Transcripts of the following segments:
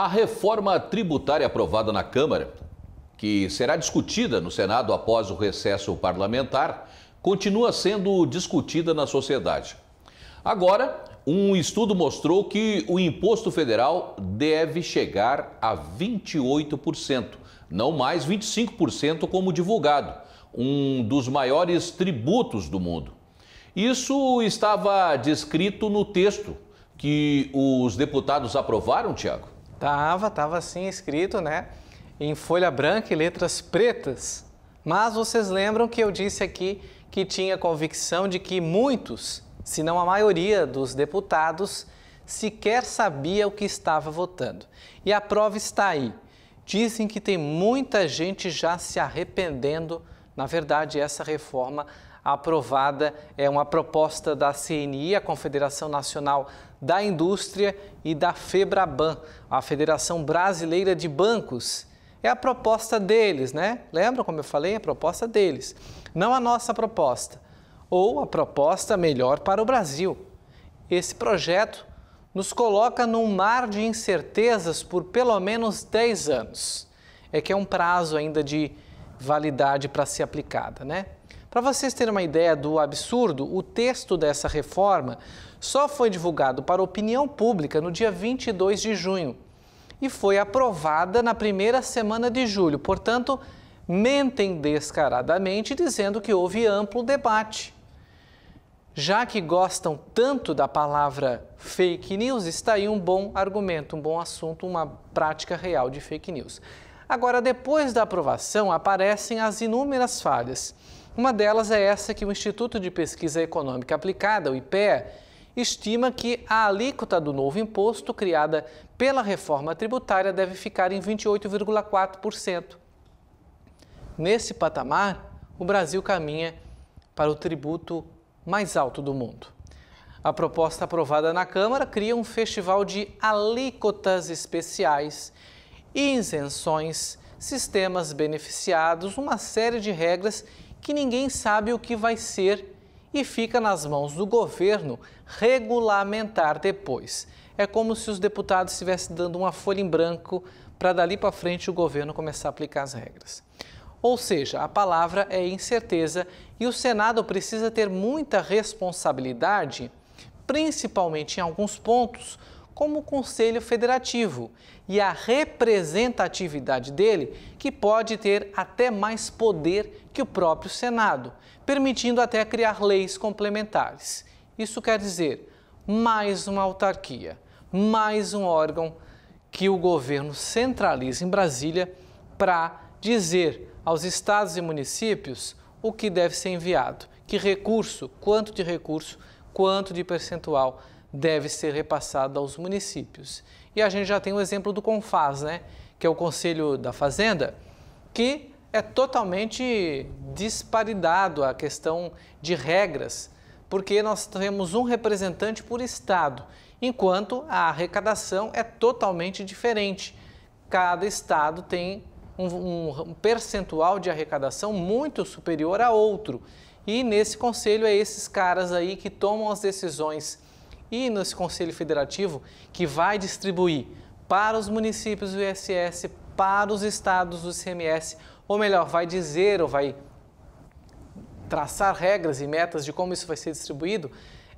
A reforma tributária aprovada na Câmara, que será discutida no Senado após o recesso parlamentar, continua sendo discutida na sociedade. Agora, um estudo mostrou que o imposto federal deve chegar a 28%, não mais 25% como divulgado, um dos maiores tributos do mundo. Isso estava descrito no texto que os deputados aprovaram, Tiago? Tava, tava assim escrito, né? Em folha branca e letras pretas. Mas vocês lembram que eu disse aqui que tinha convicção de que muitos, se não a maioria dos deputados, sequer sabia o que estava votando. E a prova está aí. Dizem que tem muita gente já se arrependendo. Na verdade, essa reforma aprovada é uma proposta da CNI, a Confederação Nacional da Indústria e da Febraban, a Federação Brasileira de Bancos. É a proposta deles, né? Lembra como eu falei? a proposta deles. Não a nossa proposta, ou a proposta melhor para o Brasil. Esse projeto nos coloca num mar de incertezas por pelo menos 10 anos. É que é um prazo ainda de validade para ser aplicada, né? Para vocês terem uma ideia do absurdo, o texto dessa reforma só foi divulgado para opinião pública no dia 22 de junho e foi aprovada na primeira semana de julho. Portanto, mentem descaradamente dizendo que houve amplo debate. Já que gostam tanto da palavra fake news, está aí um bom argumento, um bom assunto, uma prática real de fake news. Agora, depois da aprovação, aparecem as inúmeras falhas. Uma delas é essa que o Instituto de Pesquisa Econômica Aplicada, o IPEA, estima que a alíquota do novo imposto criada pela reforma tributária deve ficar em 28,4%. Nesse patamar, o Brasil caminha para o tributo mais alto do mundo. A proposta aprovada na Câmara cria um festival de alíquotas especiais, isenções, sistemas beneficiados, uma série de regras que ninguém sabe o que vai ser e fica nas mãos do governo regulamentar depois. É como se os deputados estivessem dando uma folha em branco para dali para frente o governo começar a aplicar as regras. Ou seja, a palavra é incerteza e o Senado precisa ter muita responsabilidade, principalmente em alguns pontos, como Conselho Federativo e a representatividade dele, que pode ter até mais poder que o próprio Senado, permitindo até criar leis complementares. Isso quer dizer mais uma autarquia, mais um órgão que o governo centraliza em Brasília para dizer aos estados e municípios o que deve ser enviado, que recurso, quanto de recurso, quanto de percentual deve ser repassado aos municípios. E a gente já tem o exemplo do CONFAS, né? que é o Conselho da Fazenda, que é totalmente disparidado a questão de regras, porque nós temos um representante por estado, enquanto a arrecadação é totalmente diferente. Cada estado tem um, um percentual de arrecadação muito superior a outro. E nesse conselho é esses caras aí que tomam as decisões e nesse Conselho Federativo que vai distribuir para os municípios do ISS, para os estados do ICMS, ou melhor, vai dizer ou vai traçar regras e metas de como isso vai ser distribuído,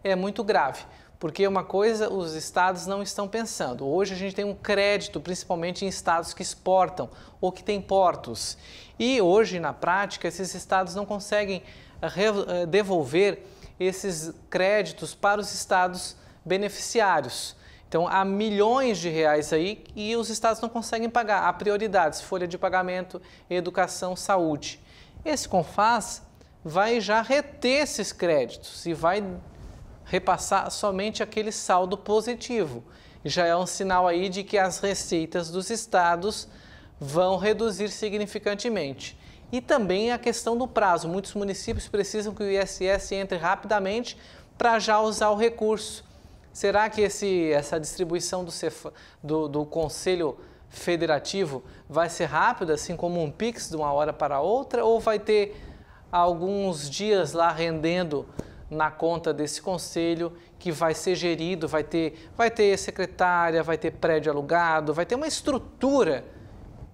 é muito grave. Porque uma coisa os estados não estão pensando. Hoje a gente tem um crédito, principalmente em estados que exportam ou que têm portos. E hoje, na prática, esses estados não conseguem eh, eh, devolver esses créditos para os estados beneficiários. Então, há milhões de reais aí e os estados não conseguem pagar. Há prioridades, folha de pagamento, educação, saúde. Esse CONFAS vai já reter esses créditos e vai repassar somente aquele saldo positivo. Já é um sinal aí de que as receitas dos estados vão reduzir significantemente. E também a questão do prazo. Muitos municípios precisam que o ISS entre rapidamente para já usar o recurso. Será que esse, essa distribuição do, CEF do, do Conselho Federativo vai ser rápida, assim como um PIX de uma hora para outra, ou vai ter alguns dias lá rendendo na conta desse conselho que vai ser gerido, vai ter, vai ter secretária, vai ter prédio alugado, vai ter uma estrutura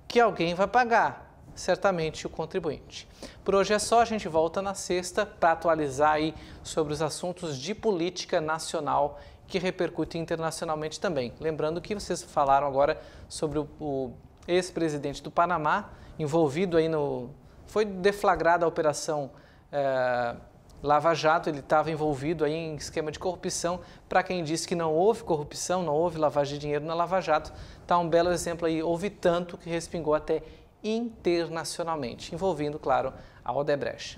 que alguém vai pagar certamente o contribuinte. Por hoje é só, a gente volta na sexta para atualizar aí sobre os assuntos de política nacional que repercutem internacionalmente também. Lembrando que vocês falaram agora sobre o, o ex-presidente do Panamá, envolvido aí no... Foi deflagrada a operação... É, Lava Jato, ele estava envolvido aí em esquema de corrupção. Para quem disse que não houve corrupção, não houve lavagem de dinheiro na Lava Jato, está um belo exemplo aí. Houve tanto que respingou até internacionalmente, envolvendo, claro, a Odebrecht.